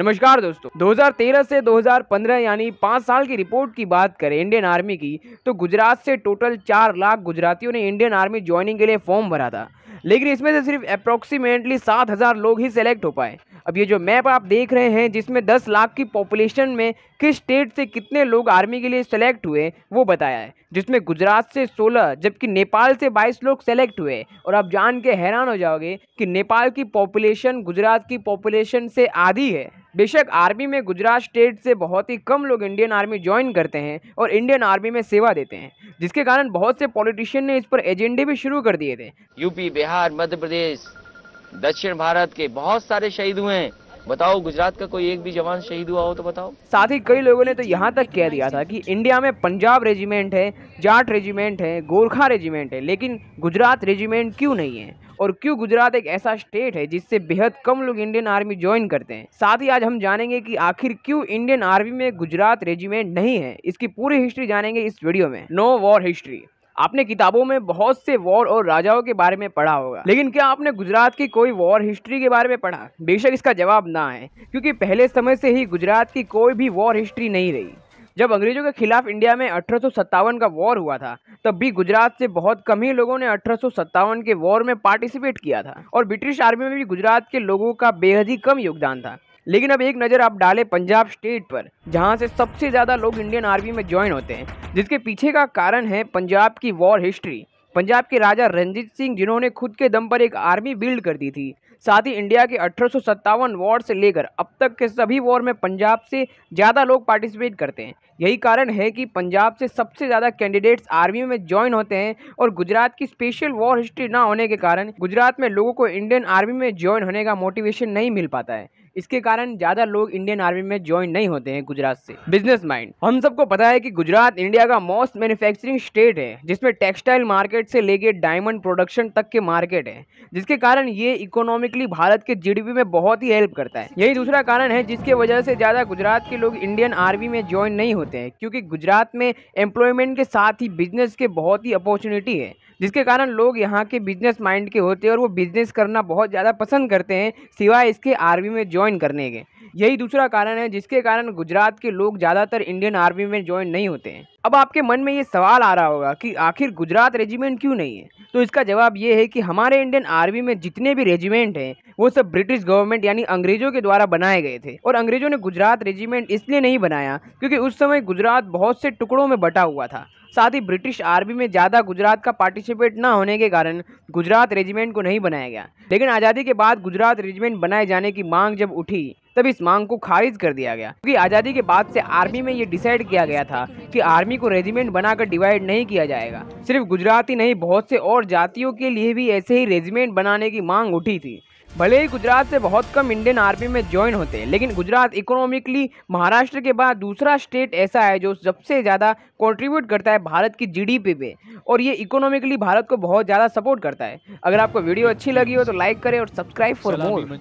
नमस्कार दोस्तों 2013 से 2015 यानी पाँच साल की रिपोर्ट की बात करें इंडियन आर्मी की तो गुजरात से टोटल चार लाख गुजरातियों ने इंडियन आर्मी ज्वाइनिंग के लिए फॉर्म भरा था लेकिन इसमें से सिर्फ अप्रोक्सीमेटली सात हज़ार लोग ही सेलेक्ट हो पाए अब ये जो मैप आप देख रहे हैं जिसमें दस लाख की पॉपुलेशन में किस स्टेट से कितने लोग आर्मी के लिए सेलेक्ट हुए वो बताया है जिसमें गुजरात से 16 जबकि नेपाल से 22 लोग सेलेक्ट हुए और आप जान के हैरान हो जाओगे कि नेपाल की पॉपुलेशन गुजरात की पॉपुलेशन से आधी है बेशक आर्मी में गुजरात स्टेट से बहुत ही कम लोग इंडियन आर्मी ज्वाइन करते हैं और इंडियन आर्मी में सेवा देते हैं जिसके कारण बहुत से पॉलिटिशियन ने इस पर एजेंडे भी शुरू कर दिए थे यूपी बिहार मध्य प्रदेश दक्षिण भारत के बहुत सारे शहीद हुए हैं बताओ गुजरात का कोई एक भी जवान शहीद हुआ हो तो बताओ साथ ही कई लोगों ने तो यहाँ तक कह दिया था कि इंडिया में पंजाब रेजिमेंट है जाट रेजिमेंट है गोरखा रेजिमेंट है लेकिन गुजरात रेजिमेंट क्यों नहीं है और क्यों गुजरात एक ऐसा स्टेट है जिससे बेहद कम लोग इंडियन आर्मी ज्वाइन करते हैं साथ ही आज हम जानेंगे कि आखिर क्यों इंडियन आर्मी में गुजरात रेजिमेंट नहीं है इसकी पूरी हिस्ट्री जानेंगे इस वीडियो में नो वॉर हिस्ट्री आपने किताबों में बहुत से वॉर और राजाओं के बारे में पढ़ा होगा लेकिन क्या आपने गुजरात की कोई वॉर हिस्ट्री के बारे में पढ़ा बेशक इसका जवाब ना है क्योंकि पहले समय से ही गुजरात की कोई भी वॉर हिस्ट्री नहीं रही जब अंग्रेजों के खिलाफ इंडिया में अठारह का वॉर हुआ था तब भी गुजरात से बहुत कम ही लोगों ने अठारह के वॉर में पार्टिसिपेट किया था और ब्रिटिश आर्मी में भी गुजरात के लोगों का बेहद ही कम योगदान था लेकिन अब एक नज़र आप डालें पंजाब स्टेट पर जहां से सबसे ज़्यादा लोग इंडियन आर्मी में ज्वाइन होते हैं जिसके पीछे का कारण है पंजाब की वॉर हिस्ट्री पंजाब के राजा रंजीत सिंह जिन्होंने खुद के दम पर एक आर्मी बिल्ड कर दी थी साथ ही इंडिया के अठारह वॉर से लेकर अब तक के सभी वॉर में पंजाब से ज़्यादा लोग पार्टिसिपेट करते हैं यही कारण है कि पंजाब से सबसे ज़्यादा कैंडिडेट्स आर्मी में ज्वाइन होते हैं और गुजरात की स्पेशल वॉर हिस्ट्री ना होने के कारण गुजरात में लोगों को इंडियन आर्मी में ज्वाइन होने का मोटिवेशन नहीं मिल पाता है इसके कारण ज़्यादा लोग इंडियन आर्मी में ज्वाइन नहीं होते हैं गुजरात से बिजनेस माइंड हम सबको पता है कि गुजरात इंडिया का मोस्ट मैन्युफैक्चरिंग स्टेट है जिसमें टेक्सटाइल मार्केट से लेके डायमंड प्रोडक्शन तक के मार्केट है जिसके कारण ये इकोनॉमिकली भारत के जीडीपी में बहुत ही हेल्प करता है यही दूसरा कारण है जिसके वजह से ज़्यादा गुजरात के लोग इंडियन आर्मी में ज्वाइन नहीं होते हैं क्योंकि गुजरात में एम्प्लॉयमेंट के साथ ही बिजनेस के बहुत ही अपॉर्चुनिटी है जिसके कारण लोग यहाँ के बिजनेस माइंड के होते हैं और वो बिजनेस करना बहुत ज़्यादा पसंद करते हैं सिवाय इसके आर्मी में ज्वाइन करने के यही दूसरा कारण है जिसके कारण गुजरात के लोग ज़्यादातर इंडियन आर्मी में ज्वाइन नहीं होते हैं अब आपके मन में ये सवाल आ रहा होगा कि आखिर गुजरात रेजिमेंट क्यों नहीं है तो इसका जवाब ये है कि हमारे इंडियन आर्मी में जितने भी रेजिमेंट हैं वो सब ब्रिटिश गवर्नमेंट यानी अंग्रेजों के द्वारा बनाए गए थे और अंग्रेजों ने गुजरात रेजिमेंट इसलिए नहीं बनाया क्योंकि उस समय गुजरात बहुत से टुकड़ों में बटा हुआ था साथ ही ब्रिटिश आर्मी में ज़्यादा गुजरात का पार्टिसिपेट न होने के कारण गुजरात रेजिमेंट को नहीं बनाया गया लेकिन आज़ादी के बाद गुजरात रेजिमेंट बनाए जाने की मांग जब उठी तब इस मांग को खारिज कर दिया गया क्योंकि आज़ादी के बाद से आर्मी में ये डिसाइड किया गया था कि आर्मी को रेजिमेंट बनाकर डिवाइड नहीं किया जाएगा सिर्फ गुजराती नहीं बहुत से और जातियों के लिए भी ऐसे ही रेजिमेंट बनाने की मांग उठी थी भले ही गुजरात से बहुत कम इंडियन आर्मी में ज्वाइन होते हैं लेकिन गुजरात इकोनॉमिकली महाराष्ट्र के बाद दूसरा स्टेट ऐसा है जो सबसे ज़्यादा कंट्रीब्यूट करता है भारत की जीडीपी पे और ये इकोनॉमिकली भारत को बहुत ज़्यादा सपोर्ट करता है अगर आपको वीडियो अच्छी लगी हो तो लाइक करें और सब्सक्राइब फॉर मोर